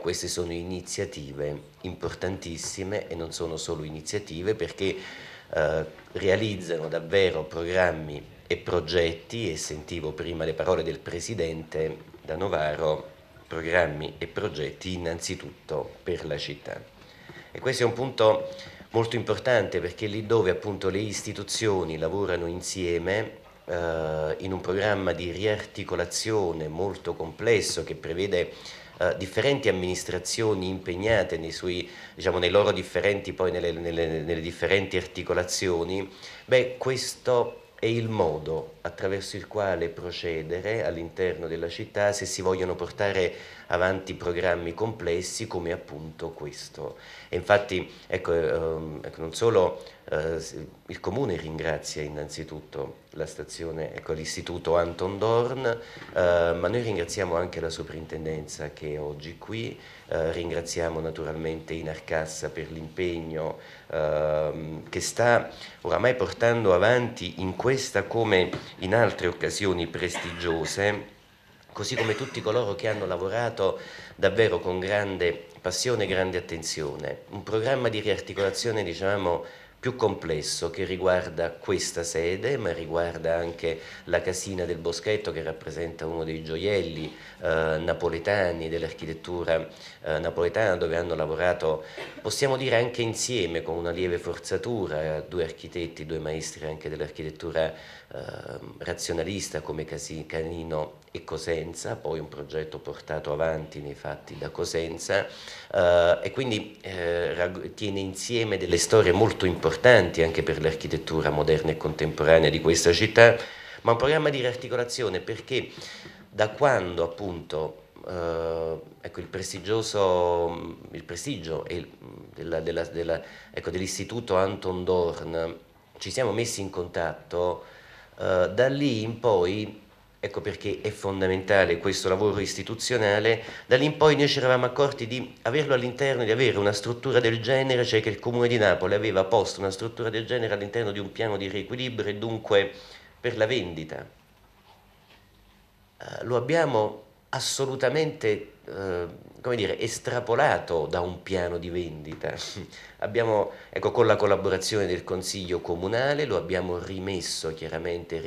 Queste sono iniziative importantissime e non sono solo iniziative perché eh, realizzano davvero programmi e progetti e sentivo prima le parole del Presidente da Novaro, programmi e progetti innanzitutto per la città. E questo è un punto molto importante perché lì dove appunto le istituzioni lavorano insieme eh, in un programma di riarticolazione molto complesso che prevede eh, differenti amministrazioni impegnate suoi, diciamo, nei loro differenti, poi nelle, nelle, nelle differenti articolazioni, beh, questo è il modo attraverso il quale procedere all'interno della città se si vogliono portare avanti programmi complessi come appunto questo. E infatti ecco, ehm, ecco non solo eh, il comune ringrazia innanzitutto la stazione, ecco, l'istituto Anton Dorn, eh, ma noi ringraziamo anche la soprintendenza che è oggi qui, eh, ringraziamo naturalmente Inarcassa per l'impegno eh, che sta oramai portando avanti in questa come in altre occasioni prestigiose così come tutti coloro che hanno lavorato davvero con grande passione e grande attenzione. Un programma di riarticolazione, diciamo, più complesso che riguarda questa sede, ma riguarda anche la casina del Boschetto che rappresenta uno dei gioielli eh, napoletani dell'architettura eh, napoletana dove hanno lavorato, possiamo dire anche insieme con una lieve forzatura, due architetti, due maestri anche dell'architettura eh, razionalista come Casi, Canino e Cosenza, poi un progetto portato avanti nei fatti da Cosenza eh, e quindi eh, tiene insieme delle storie molto importanti anche per l'architettura moderna e contemporanea di questa città, ma un programma di riarticolazione perché da quando appunto Uh, ecco, il, prestigioso, il prestigio ecco, dell'istituto Anton Dorn, ci siamo messi in contatto, uh, da lì in poi Ecco perché è fondamentale questo lavoro istituzionale. Da lì in poi noi ci eravamo accorti di averlo all'interno, di avere una struttura del genere, cioè che il Comune di Napoli aveva posto una struttura del genere all'interno di un piano di riequilibrio e dunque per la vendita. Eh, lo abbiamo assolutamente eh, come dire, estrapolato da un piano di vendita. abbiamo, ecco, con la collaborazione del Consiglio Comunale lo abbiamo rimesso chiaramente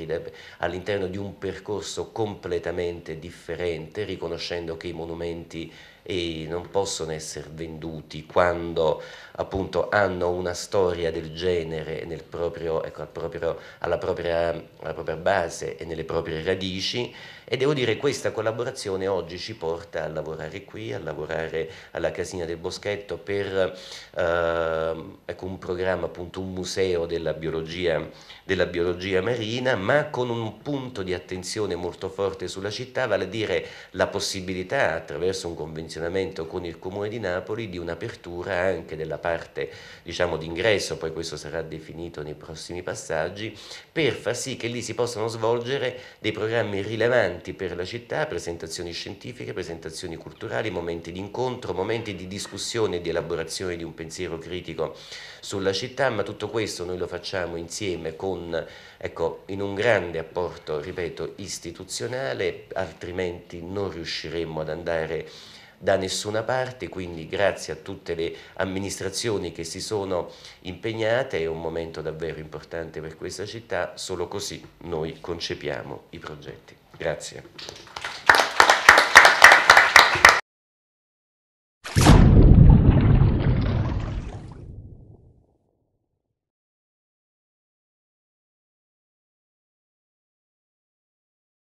all'interno di un percorso completamente differente, riconoscendo che i monumenti eh, non possono essere venduti quando appunto hanno una storia del genere nel proprio, ecco, al proprio, alla, propria, alla propria base e nelle proprie radici e devo dire che questa collaborazione oggi ci porta al lavoro lavorare qui, a lavorare alla Casina del Boschetto per eh, ecco, un programma, appunto un museo della biologia, della biologia marina, ma con un punto di attenzione molto forte sulla città, vale a dire la possibilità attraverso un convenzionamento con il Comune di Napoli di un'apertura anche della parte diciamo d'ingresso, poi questo sarà definito nei prossimi passaggi, per far sì che lì si possano svolgere dei programmi rilevanti per la città, presentazioni scientifiche, presentazioni culturali, momenti di incontro, momenti di discussione e di elaborazione di un pensiero critico sulla città, ma tutto questo noi lo facciamo insieme con, ecco, in un grande apporto, ripeto, istituzionale, altrimenti non riusciremmo ad andare da nessuna parte, quindi grazie a tutte le amministrazioni che si sono impegnate, è un momento davvero importante per questa città, solo così noi concepiamo i progetti. Grazie.